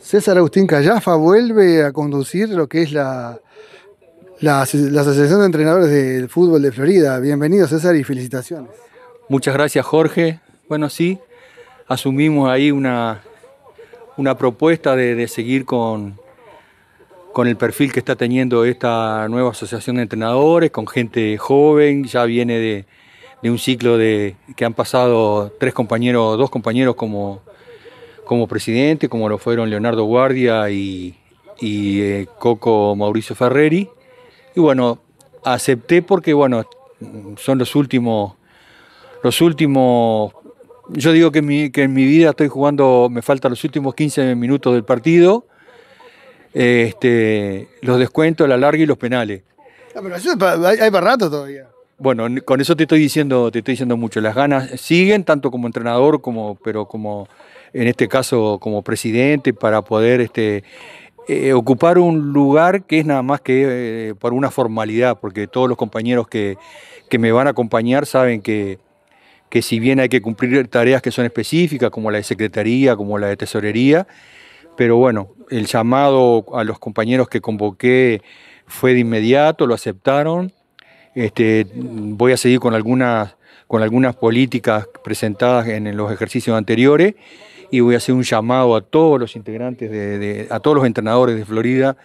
César Agustín Callafa vuelve a conducir lo que es la, la, Asociación de Entrenadores del Fútbol de Florida. Bienvenido César y felicitaciones. Muchas gracias Jorge. Bueno, sí, asumimos ahí una, una propuesta de, seguir con, con el perfil que está teniendo esta nueva asociación de entrenadores, con gente joven, ya viene de, de un ciclo de que han pasado tres compañeros, dos compañeros como, como presidente, como lo fueron Leonardo Guardia y, eh, Coco Mauricio Ferreri. Y bueno, acepté porque, bueno, son los últimos, los últimos, yo digo que, que en mi vida estoy jugando, me faltan los últimos 15 minutos del partido, este, los descuentos, la larga y los penales. No, ah, pero eso es para, hay para rato todavía. Bueno, con eso te estoy diciendo, te estoy diciendo mucho. Las ganas siguen, tanto como entrenador, como, pero como en este caso como presidente, para poder este, eh, ocupar un lugar que es nada más que eh, por una formalidad, porque todos los compañeros que, me van a acompañar saben que, si bien hay que cumplir tareas que son específicas, como la de Secretaría, como la de Tesorería, pero bueno, el llamado a los compañeros que convoqué fue de inmediato, lo aceptaron. Este, voy a seguir con algunas, con algunas políticas presentadas en los ejercicios anteriores y voy a hacer un llamado a todos los integrantes, de, a todos los entrenadores de Florida,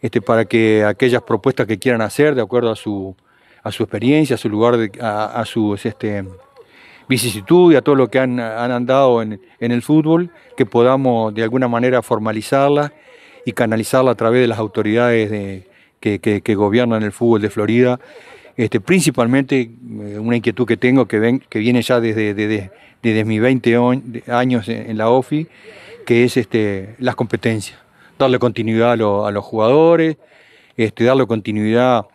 este, para que aquellas propuestas que quieran hacer de acuerdo a su, a su experiencia, a su lugar, a, su este, vicisitud y a todo lo que han, andado en, el fútbol, que podamos de alguna manera formalizarla y canalizarla a través de las autoridades que gobiernan el fútbol de Florida este, principalmente eh, una inquietud que tengo que, viene ya desde, mis 20 años en, la OFI, que es este, las competencias, darle continuidad a, los jugadores, este, darle continuidad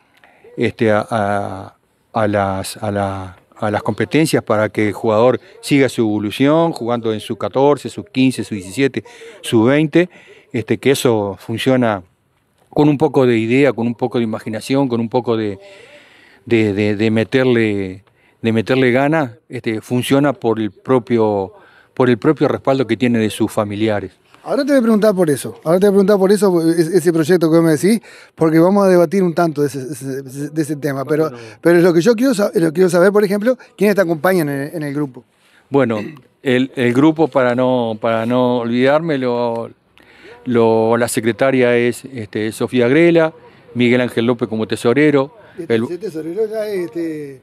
a, las, competencias para que el jugador siga su evolución, jugando en su 14, su 15, su 17, su 20, este, que eso funciona con un poco de idea, con un poco de imaginación, con un poco de, de, meterle, de meterle ganas este, funciona por el, propio, por el propio respaldo que tiene de sus familiares. Ahora te voy a preguntar por eso, ahora te voy a preguntar por eso, pues, ese proyecto que me decís, porque vamos a debatir un tanto de ese, tema. Pero, pero lo que yo quiero, lo quiero saber, por ejemplo, quiénes te acompañan en el, grupo. Bueno, el, grupo, para no, para no olvidarme, la secretaria es este, Sofía Grela, Miguel Ángel López como tesorero, el... presidente ya este,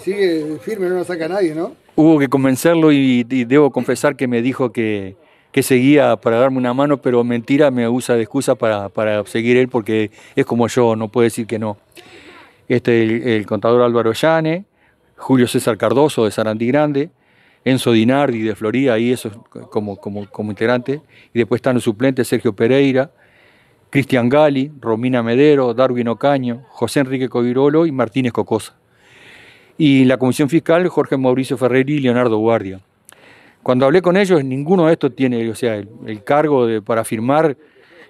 sigue firme, no lo saca nadie, ¿no? Hubo que convencerlo y, debo confesar que me dijo que, seguía para darme una mano, pero mentira, me usa de excusa para, seguir él porque es como yo, no puede decir que no. Este, el, contador Álvaro Llane, Julio César Cardoso de Sarandí Grande, Enzo Dinardi de Florida, ahí eso como, como, como integrante, y después están los suplentes Sergio Pereira, Cristian Gali, Romina Medero, Darwin Ocaño, José Enrique Covirolo y Martínez Cocosa. Y la Comisión Fiscal, Jorge Mauricio Ferreri y Leonardo Guardia. Cuando hablé con ellos, ninguno de estos tiene, o sea, el, cargo de, para firmar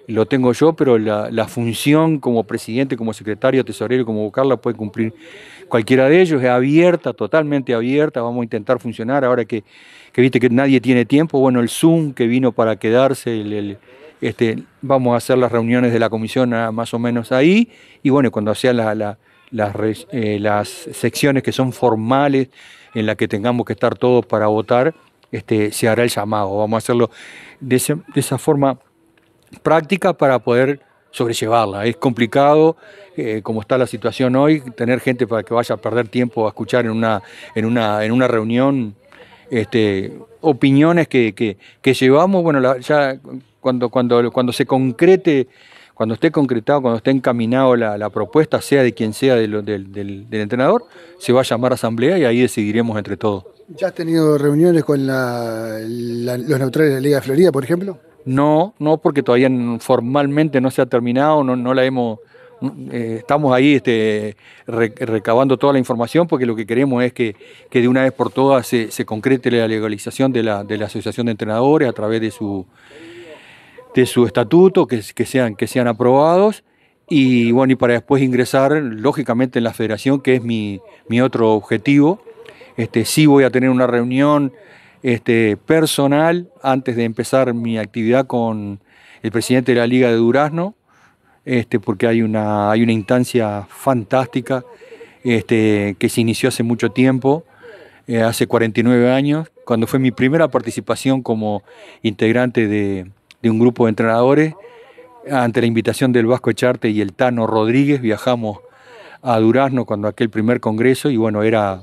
lo tengo yo, pero la, función como presidente, como secretario, tesorero, como vocal, puede cumplir cualquiera de ellos. Es abierta, totalmente abierta. Vamos a intentar funcionar ahora que, viste que nadie tiene tiempo. Bueno, el Zoom que vino para quedarse, el este, vamos a hacer las reuniones de la comisión más o menos ahí, y bueno, cuando hacía eh, las, secciones que son formales, en las que tengamos que estar todos para votar, este, se hará el llamado. Vamos a hacerlo de, esa forma práctica para poder sobrellevarla. Es complicado, eh, como está la situación hoy, tener gente para que vaya a perder tiempo a escuchar en una, en una, en una reunión este, opiniones que, llevamos, bueno, ya cuando, cuando, cuando se concrete, cuando esté concretado, cuando esté encaminado la, propuesta, sea de quien sea del, entrenador, se va a llamar asamblea y ahí decidiremos entre todos. ¿Ya has tenido reuniones con los neutrales de la Liga de Florida, por ejemplo? No, no, porque todavía formalmente no se ha terminado, no, no la hemos eh, estamos ahí este, recabando toda la información porque lo que queremos es que, de una vez por todas se, concrete la legalización de la, Asociación de Entrenadores a través de su, de su estatuto, que, que, sean, que sean aprobados y bueno, y para después ingresar, lógicamente, en la federación, que es mi, mi otro objetivo. Este, sí voy a tener una reunión este, personal antes de empezar mi actividad con el presidente de la Liga de Durazno, este, porque hay una, hay una instancia fantástica este, que se inició hace mucho tiempo, eh, hace 49 años, cuando fue mi primera participación como integrante de, un grupo de entrenadores. Ante la invitación del Vasco Echarte y el Tano Rodríguez, viajamos a Durazno cuando aquel primer congreso y bueno, era,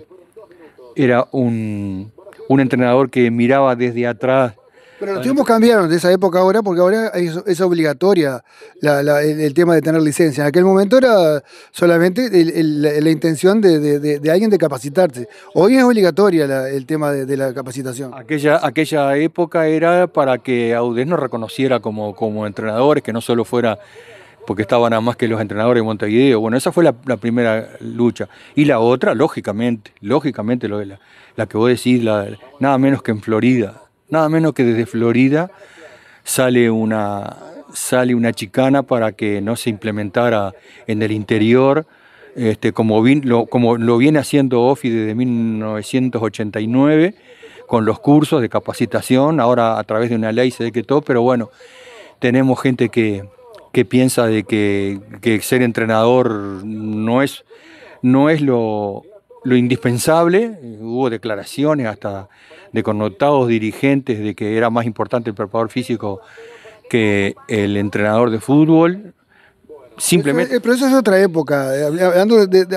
era un, un entrenador que miraba desde atrás pero los tiempos cambiaron de esa época ahora, porque ahora es, obligatoria el, tema de tener licencia. En aquel momento era solamente la, intención de, alguien de capacitarse. Hoy es obligatoria el tema de, la capacitación. Aquella, aquella época era para que Audés nos reconociera como, entrenadores, que no solo fuera porque estaban a más que los entrenadores de Montevideo. Bueno, esa fue la, primera lucha. Y la otra, lógicamente, lógicamente, la, que vos decís, la, nada menos que en Florida, Nada menos que desde Florida sale una, una chicana para que no se implementara en el interior, este, como, lo, viene haciendo OFI desde 1989, con los cursos de capacitación, ahora a través de una ley se decretó, pero bueno, tenemos gente que, piensa de que, ser entrenador no es, no es lo, lo indispensable, hubo declaraciones hasta de connotados dirigentes de que era más importante el preparador físico que el entrenador de fútbol. Simplemente. Pero eso es otra época.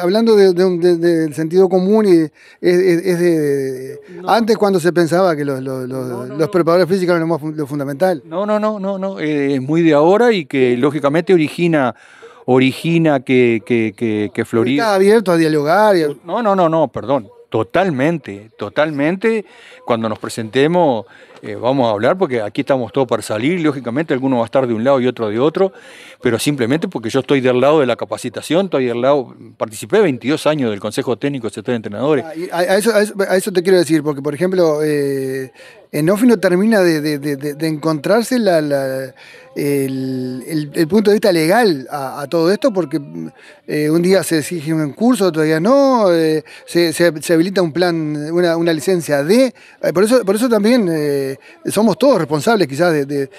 Hablando, del sentido común, y es, de. Antes, cuando se pensaba que los, los, preparadores físicos eran lo, fundamental. No, no, no, no, no. Eh, es muy de ahora y que lógicamente origina origina que, que, que, Florida. Está abierto a dialogar. No, no, no, no, perdón. Totalmente, totalmente. Cuando nos presentemos eh, vamos a hablar porque aquí estamos todos para salir, lógicamente alguno va a estar de un lado y otro de otro, pero simplemente porque yo estoy del lado de la capacitación, estoy del lado, participé 22 años del Consejo Técnico de Entrenadores. Ah, a, eso, te quiero decir, porque por ejemplo, eh, no termina de, encontrarse el, punto de vista legal a, todo esto, porque eh, un día se exige un curso, otro día no, eh, se, se, habilita un plan, una, licencia D, por, eso, por eso también eh, somos todos responsables quizás de,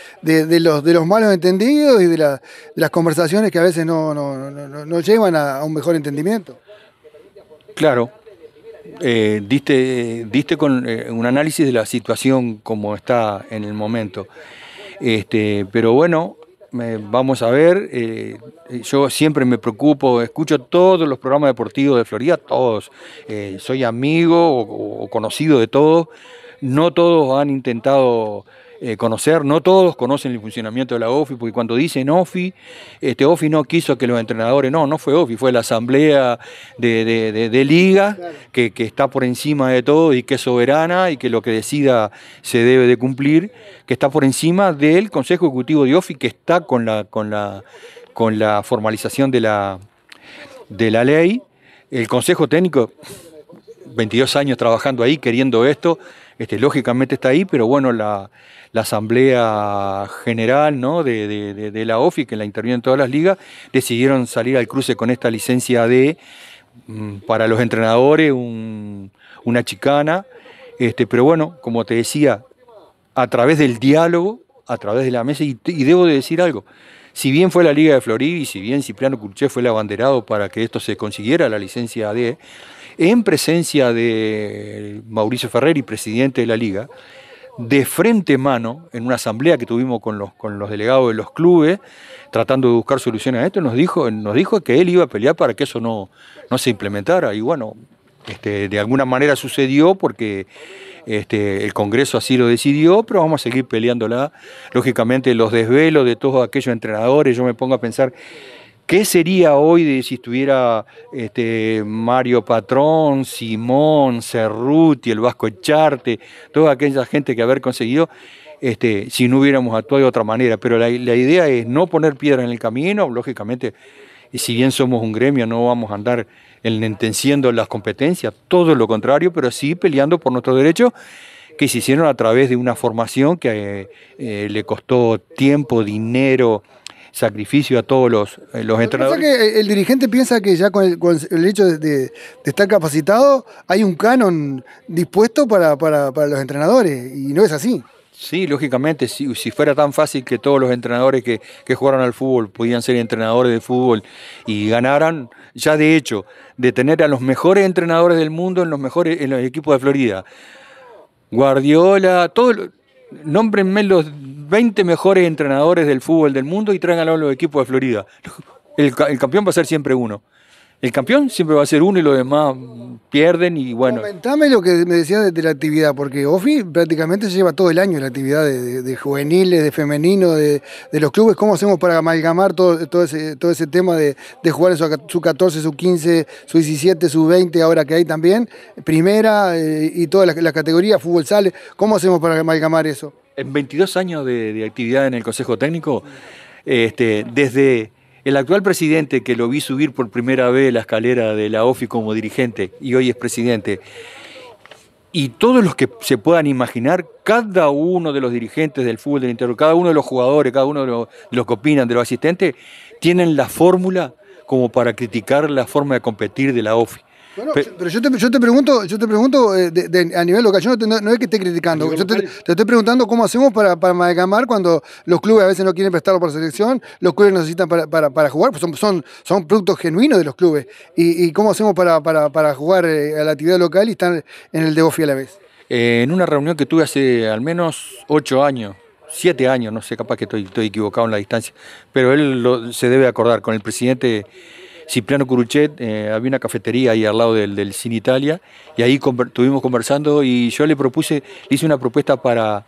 los, de los malos entendidos y de, las conversaciones que a veces no, llevan a, un mejor entendimiento. Claro. Eh, diste, diste con eh, un análisis de la situación como está en el momento. Este, pero bueno, vamos a ver. yo siempre me preocupo, escucho todos los programas deportivos de Florida, todos. soy amigo o conocido de todos no todos han intentado eh, conocer, no todos conocen el funcionamiento de la OFI, porque cuando dicen OFI, este OFI no quiso que los entrenadores, no, no fue OFI, fue la asamblea de, liga que, está por encima de todo y que es soberana y que lo que decida se debe de cumplir, que está por encima del Consejo Ejecutivo de OFI, que está con la, con la, formalización de la, de la ley. El Consejo Técnico, 22 años trabajando ahí, queriendo esto, este, lógicamente está ahí, pero bueno, la, Asamblea General ¿no? de, la OFI, que la intervino en todas las ligas, decidieron salir al cruce con esta licencia de, mm, para los entrenadores, una chicana. Este, pero bueno, como te decía, a través del diálogo, a través de la mesa, y, debo de decir algo, si bien fue la Liga de Florida y si bien Cipriano Curché fue el abanderado para que esto se consiguiera, la licencia DE, en presencia de Mauricio Ferrer y presidente de la liga, de frente mano, en una asamblea que tuvimos con los, con los delegados de los clubes, tratando de buscar soluciones a esto, nos dijo, nos dijo que él iba a pelear para que eso no, no se implementara. Y bueno, este, de alguna manera sucedió porque este, el Congreso así lo decidió, pero vamos a seguir peleándola. Lógicamente, los desvelos de todos aquellos entrenadores, yo me pongo a pensar ¿Qué sería hoy de si estuviera este, Mario Patrón, Simón, Cerruti, el Vasco Echarte, toda aquella gente que haber conseguido este, si no hubiéramos actuado de otra manera? Pero la, idea es no poner piedra en el camino, lógicamente, si bien somos un gremio, no vamos a andar entendiendo las competencias, todo lo contrario, pero sí peleando por nuestros derechos que se hicieron a través de una formación que eh, eh, le costó tiempo, dinero, sacrificio a todos los, eh, los entrenadores. Que el dirigente piensa que ya con el, hecho de, estar capacitado hay un canon dispuesto para, los entrenadores y no es así. Sí, lógicamente, si, fuera tan fácil que todos los entrenadores que, que jugaran al fútbol pudieran ser entrenadores de fútbol y ganaran, ya de hecho, de tener a los mejores entrenadores del mundo en los mejores en los equipos de Florida. Guardiola, todo, nómbrenme los 20 mejores entrenadores del fútbol del mundo y tráiganlo a los equipos de Florida. El, el campeón va a ser siempre uno el campeón siempre va a ser uno y los demás pierden y bueno. Comentame lo que me decías de, la actividad, porque OFI prácticamente se lleva todo el año la actividad de, juveniles, de femenino, de, los clubes. ¿Cómo hacemos para amalgamar todo, ese, todo ese tema de, jugar su, su, 14, su 15, su 17, su 20, ahora que hay también? Primera eh, y todas las categorías, fútbol sale. ¿Cómo hacemos para amalgamar eso? En 22 años de, actividad en el Consejo Técnico, este, desde el actual presidente, que lo vi subir por primera vez la escalera de la OFI como dirigente y hoy es presidente, y todos los que se puedan imaginar, cada uno de los dirigentes del fútbol del interior, cada uno de los jugadores, cada uno de los, que opinan, de los asistentes, tienen la fórmula como para criticar la forma de competir de la OFI. Bueno, pero, yo, te, pregunto, yo te pregunto eh, a nivel local, yo no, es que esté criticando, yo te, estoy preguntando cómo hacemos para, para amalgamar cuando los clubes a veces no quieren prestarlo por selección, los clubes necesitan para, jugar, pues son, son, son, productos genuinos de los clubes, y, cómo hacemos para, jugar eh, a la actividad local y estar en el de Bofi a la vez. Eh, en una reunión que tuve hace al menos ocho años, siete años, no sé, capaz que estoy, estoy equivocado en la distancia, pero él se debe acordar con el presidente Cipriano Curuchet, eh, había una cafetería ahí al lado del, del Cine Italia, y ahí estuvimos conversando y yo le propuse, le hice una propuesta para,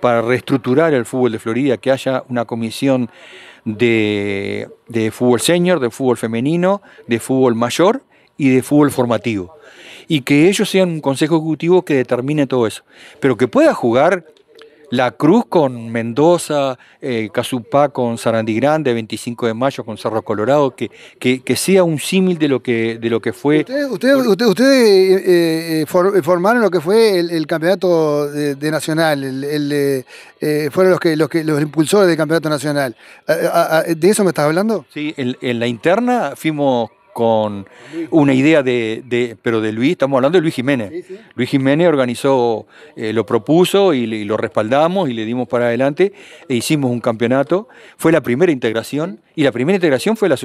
para reestructurar el fútbol de Florida, que haya una comisión de, de fútbol senior, de fútbol femenino, de fútbol mayor y de fútbol formativo. Y que ellos sean un consejo ejecutivo que determine todo eso. Pero que pueda jugar la Cruz con Mendoza, eh, Cazupá con Sarandí Grande, 25 de mayo con Cerro Colorado, que, que, sea un símil de lo que, de lo que fue. Ustedes usted, eh, eh, formaron lo que fue el, campeonato de, nacional, el, fueron los que, los que los impulsores del campeonato nacional. ¿De eso me estás hablando? Sí, en, en la interna fuimos con una idea de, pero de Luis, estamos hablando de Luis Jiménez. Luis Jiménez organizó, eh, lo propuso y, lo respaldamos y le dimos para adelante e hicimos un campeonato. Fue la primera integración y la primera integración fue los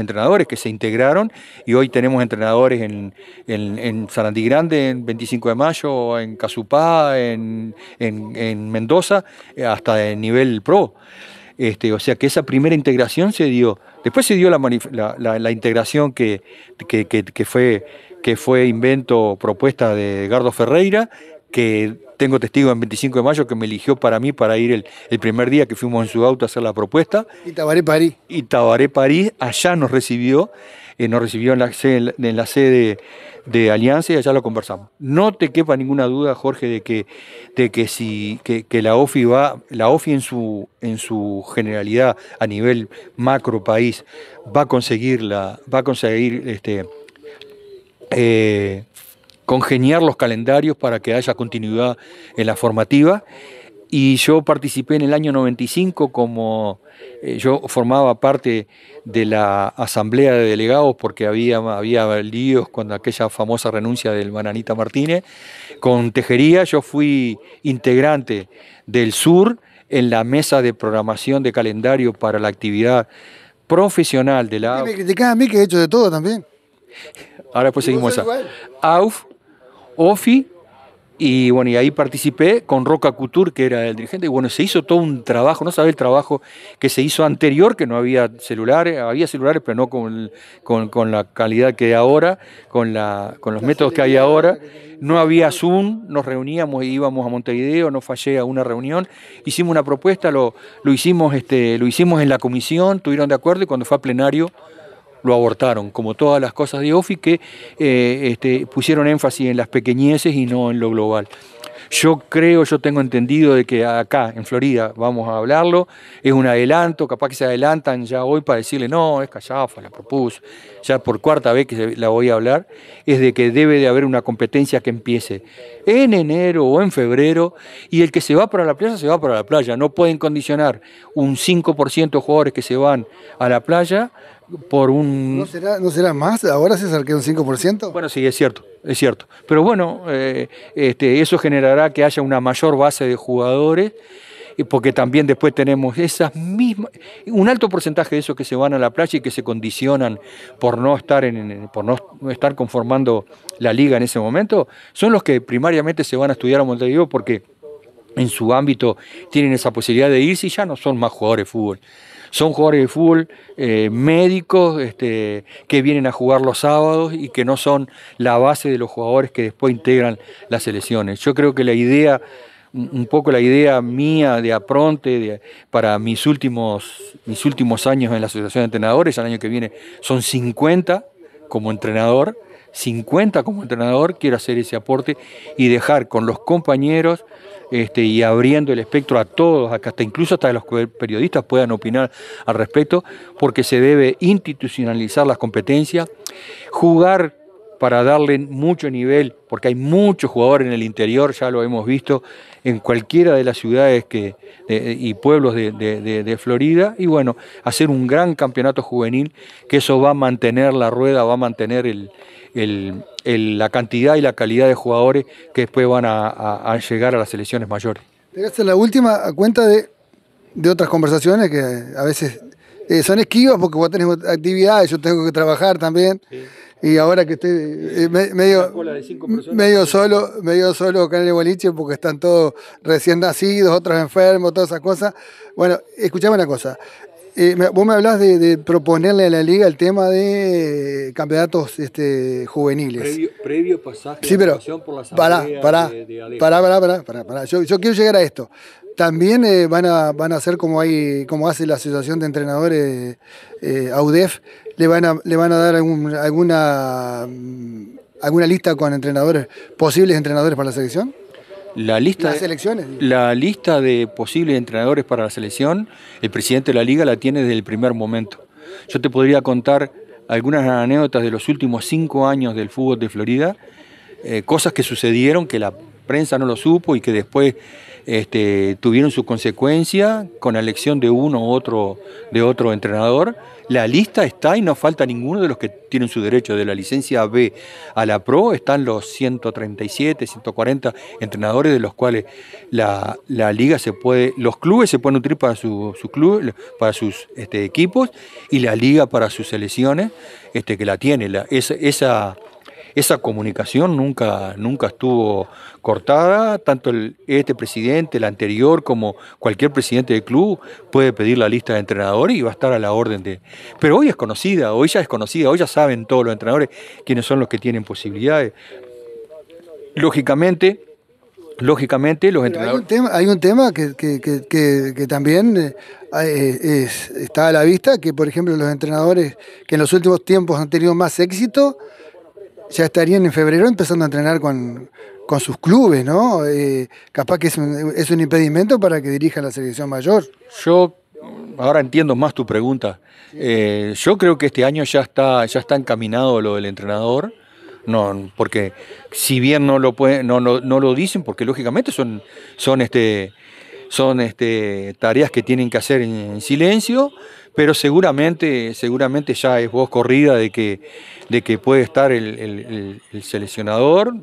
entrenadores que se integraron y hoy tenemos entrenadores en, en, Grande, en 25 de mayo, en Casupá, en, en Mendoza, hasta el nivel pro. Este, o sea que esa primera integración se dio. Después se dio la, integración que, fue, que fue invento, propuesta de Gardo Ferreira, que tengo testigo en 25 de mayo que me eligió para mí para ir el, el primer día que fuimos en su auto a hacer la propuesta. Y Tabaré París. Y Tabaré París, allá nos recibió. Eh, nos recibió en la, sede, de Alianza y allá lo conversamos. No te quepa ninguna duda, Jorge, de que, de que si la OFI va, la OFI en su, en su generalidad a nivel macro país va a conseguir va a conseguir este eh, congeniar los calendarios para que haya continuidad en la formativa y yo participé en el año 95 como eh, yo formaba parte de la asamblea de delegados porque había, había líos con aquella famosa renuncia del Mananita Martínez. Con Tejería yo fui integrante del Sur en la mesa de programación de calendario para la actividad profesional de la AUF. Me criticás a mí que he hecho de todo también. Ahora pues seguimos. AUF, OFI y bueno, y ahí participé con Roca Couture, que era el dirigente, y bueno, se hizo todo un trabajo, no sabe el trabajo que se hizo anterior, que no había celulares, había celulares, pero no con, la calidad que hay ahora, con, la, con los métodos que hay ahora. No había Zoom, nos reuníamos, íbamos a Montevideo, no fallé a una reunión, hicimos una propuesta, lo, lo, hicimos, este, lo hicimos en la comisión, tuvieron de acuerdo y cuando fue a plenario lo abortaron, como todas las cosas de OFI que eh, este, pusieron énfasis en las pequeñeces y no en lo global. Yo creo, yo tengo entendido de que acá, en Florida, vamos a hablarlo, es un adelanto, capaz que se adelantan ya hoy para decirle, no, es Callafa, la propuso, ya por cuarta vez que la voy a hablar, es de que debe de haber una competencia que empiece en enero o en febrero, y el que se va para la playa, se va para la playa. No pueden condicionar un 5% de jugadores que se van a la playa ¿No será, más ahora, se que un 5%? Bueno, sí, es cierto, es cierto. Pero bueno, eh, este, eso generará que haya una mayor base de jugadores, porque también después tenemos esas mismas... Un alto porcentaje de esos que se van a la playa y que se condicionan por no estar, en, por no estar conformando la liga en ese momento, son los que primariamente se van a estudiar a Montevideo porque en su ámbito tienen esa posibilidad de irse y ya no son más jugadores de fútbol son jugadores de fútbol eh, médicos este, que vienen a jugar los sábados y que no son la base de los jugadores que después integran las selecciones. Yo creo que la idea un poco la idea mía de apronte para mis últimos, mis últimos años en la Asociación de Entrenadores, el año que viene son 50 como entrenador, 50 como entrenador, quiero hacer ese aporte y dejar con los compañeros este, y abriendo el espectro a todos, hasta incluso hasta los periodistas puedan opinar al respecto, porque se debe institucionalizar las competencias, jugar para darle mucho nivel, porque hay muchos jugadores en el interior, ya lo hemos visto, en cualquiera de las ciudades que, y pueblos de, Florida, y bueno, hacer un gran campeonato juvenil, que eso va a mantener la rueda, va a mantener la cantidad y la calidad de jugadores que después van a, llegar a las selecciones mayores. esta es la última cuenta de, otras conversaciones que a veces eh, son esquivas porque vos tenés actividades, yo tengo que trabajar también. Y ahora que estoy eh, medio, medio solo, medio solo acá el boliche porque están todos recién nacidos, otros enfermos, todas esas cosas. Bueno, escuchame una cosa. Eh, vos me hablas de, proponerle a la liga el tema de eh, campeonatos este, juveniles. Previo, pasaje sí, pero, para por la pará, pará, de, Yo, yo quiero llegar a esto. También eh, van, a, van a hacer como, hay, como hace la Asociación de Entrenadores eh, AUDEF, le van a, le van a dar alguna, mm, alguna lista con entrenadores, posibles entrenadores para la selección. La lista, La lista de posibles entrenadores para la selección, el presidente de la liga la tiene desde el primer momento. Yo te podría contar algunas anécdotas de los últimos cinco años del fútbol de Florida, eh, cosas que sucedieron que la prensa no lo supo y que después este, tuvieron su consecuencia con la elección de uno u otro, de otro entrenador. La lista está y no falta ninguno de los que tienen su derecho. De la licencia B a la PRO están los 137, 140 entrenadores de los cuales la, liga se puede, los clubes se pueden nutrir para, para sus este, equipos y la liga para sus selecciones, este, que la tiene. La, esa esa comunicación nunca, nunca estuvo cortada, tanto el, este presidente, el anterior, como cualquier presidente del club puede pedir la lista de entrenadores y va a estar a la orden de... Pero hoy es conocida, hoy ya es conocida, hoy ya saben todos los entrenadores quiénes son los que tienen posibilidades. Lógicamente, lógicamente los entrenadores... Hay un tema, que, también eh, eh, está a la vista, que por ejemplo los entrenadores que en los últimos tiempos han tenido más éxito ya estarían en febrero empezando a entrenar con, sus clubes, ¿no? Eh, capaz que es un, impedimento para que dirija la selección mayor. Yo ahora entiendo más tu pregunta. Eh, yo creo que este año ya está, ya está encaminado lo del entrenador. No, porque si bien no lo lo dicen, porque lógicamente son, son este, son este, tareas que tienen que hacer en, silencio, pero seguramente, seguramente ya es voz corrida de que, de que puede estar el, seleccionador,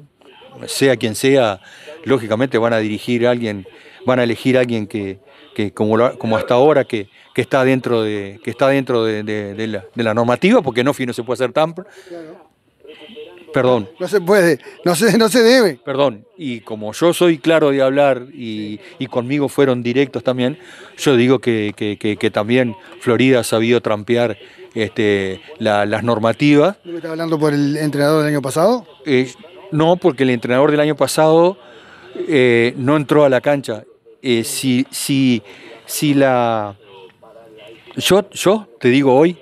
sea quien sea, lógicamente van a dirigir a alguien, van a elegir a alguien que, que como, como hasta ahora, que, está dentro de, que está dentro de, la, normativa, porque no no se puede hacer tan, Perdón. No se puede, no se, no se debe. Perdón, y como yo soy claro de hablar y, conmigo fueron directos también, yo digo que, también Florida ha sabido trampear este, las normativas. estás hablando por el entrenador del año pasado? Eh, no, porque el entrenador del año pasado eh, no entró a la cancha. Eh, si, si, si la... Yo, yo te digo hoy,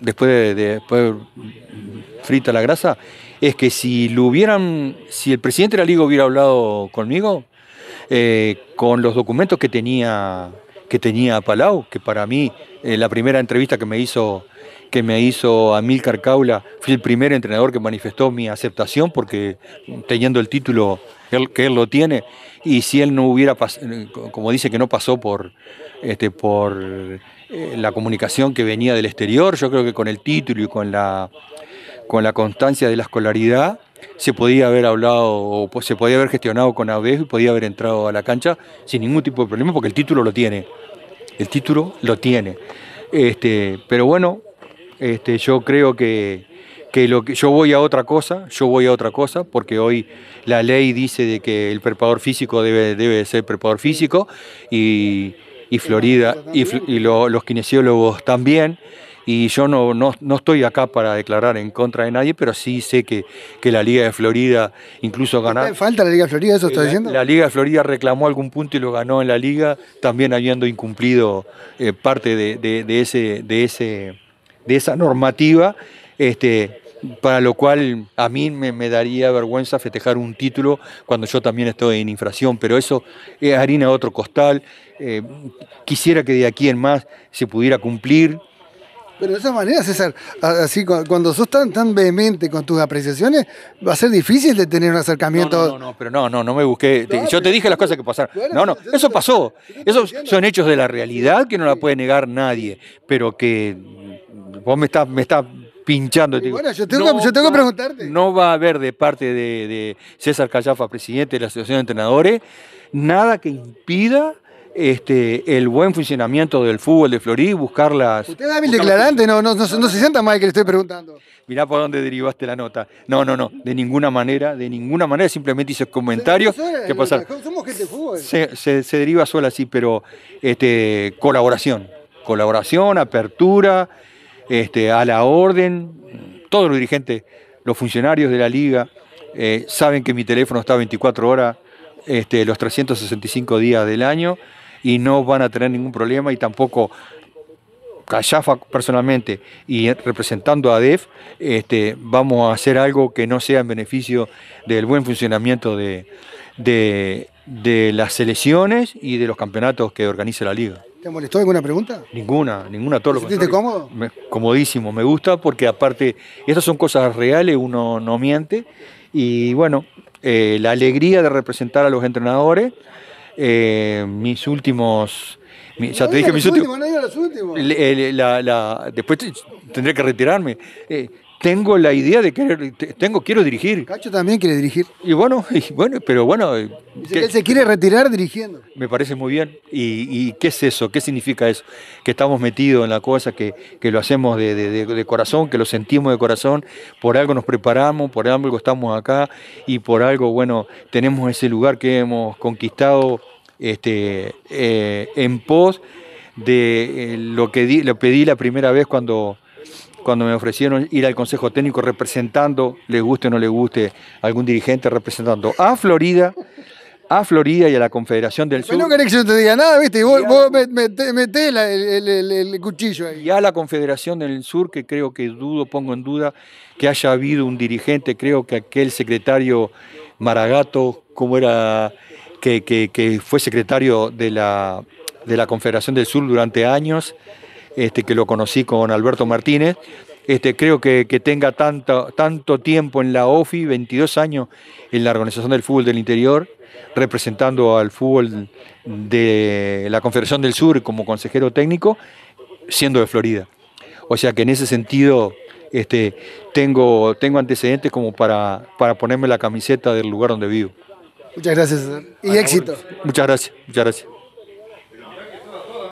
después de, después frita la grasa, es que si lo hubieran, si el presidente de la liga hubiera hablado conmigo, eh, con los documentos que tenía, que tenía Palau, que para mí eh, la primera entrevista que me hizo que me hizo Caula, fue el primer entrenador que manifestó mi aceptación porque mm, teniendo el título que él lo tiene y si él no hubiera eh, como dice que no pasó por este, por la comunicación que venía del exterior, yo creo que con el título y con la con la constancia de la escolaridad, se podía haber hablado o se podía haber gestionado con Audejo y podía haber entrado a la cancha sin ningún tipo de problema porque el título lo tiene. El título lo tiene. Este, pero bueno, este, yo creo que, lo que yo voy a otra cosa, yo voy a otra cosa, porque hoy la ley dice de que el preparador físico debe, debe ser preparador físico y, Florida y, los kinesiólogos también y yo no, no, estoy acá para declarar en contra de nadie, pero sí sé que, la Liga de Florida incluso ganó. ¿Falta la Liga de Florida? ¿Eso está eh, diciendo? La, Liga de Florida reclamó algún punto y lo ganó en la Liga, también habiendo incumplido eh, parte de, ese, de, ese, de esa normativa. Este, para lo cual a mí me, daría vergüenza festejar un título cuando yo también estoy en infracción, pero eso es harina de otro costal. Eh, quisiera que de aquí en más se pudiera cumplir pero de esa manera, César, así cuando sos tan, vehemente con tus apreciaciones, va a ser difícil de tener un acercamiento. No, no, no, pero no, no, no me busqué. yo te dije las cosas que pasaron. No, no, eso pasó. Esos son hechos de la realidad que no la puede negar nadie. Pero que vos me estás, me pinchando. bueno, yo tengo, que preguntarte. No va a haber de parte de César Callafa, presidente de la Asociación de Entrenadores, nada que impida este, el buen funcionamiento del fútbol de Florida buscar las... Usted da mi declarante, no, no, no, se sienta mal que le estoy preguntando. Mirá por dónde derivaste la nota. No, no, no, de ninguna manera, de ninguna manera, simplemente hice comentarios. ¿Qué eh, pasa? Somos gente de fútbol. Se, se, deriva sola, así pero este, colaboración, colaboración, apertura, este, a la orden, todos los dirigentes, los funcionarios de la liga, eh, saben que mi teléfono está 24 horas, este, los 365 días del año y no van a tener ningún problema y tampoco Callafa personalmente y representando a Def este, vamos a hacer algo que no sea en beneficio del buen funcionamiento de, las selecciones y de los campeonatos que organiza la liga. ¿Te molestó alguna pregunta? Ninguna, ninguna, todo ¿Te lo ¿Sentiste cómodo? Me, comodísimo, me gusta porque aparte, estas son cosas reales, uno no miente y bueno, eh, la alegría de representar a los entrenadores eh, mis últimos... ya te dije mis últimos... la, la, después tendré que retirarme. Eh, tengo la idea de querer, tengo, quiero dirigir. Cacho también quiere dirigir. Y bueno, bueno pero bueno. Eh, él se quiere retirar dirigiendo. Me parece muy bien. Y, qué es eso? ¿Qué significa eso? Que estamos metidos en la cosa, que, lo hacemos de, corazón, que lo sentimos de corazón, por algo nos preparamos, por algo estamos acá y por algo, bueno, tenemos ese lugar que hemos conquistado este, eh, en pos de eh, lo que pedí la primera vez cuando cuando me ofrecieron ir al Consejo Técnico representando, le guste o no le guste, algún dirigente representando a Florida, a Florida y a la Confederación del Sur. no querés que yo te diga nada, ¿viste? Y vos, metés el, cuchillo Y a la Confederación del Sur, que creo que dudo, pongo en duda, que haya habido un dirigente, creo que aquel secretario Maragato, como era, que, fue secretario de la, de la Confederación del Sur durante años este, que lo conocí con Alberto Martínez. Este, creo que, tenga tanto, tanto tiempo en la OFI, 22 años en la Organización del Fútbol del Interior, representando al fútbol de la Confederación del Sur como consejero técnico, siendo de Florida. O sea que en ese sentido este, tengo, tengo antecedentes como para, ponerme la camiseta del lugar donde vivo. Muchas gracias y éxito. muchas gracias.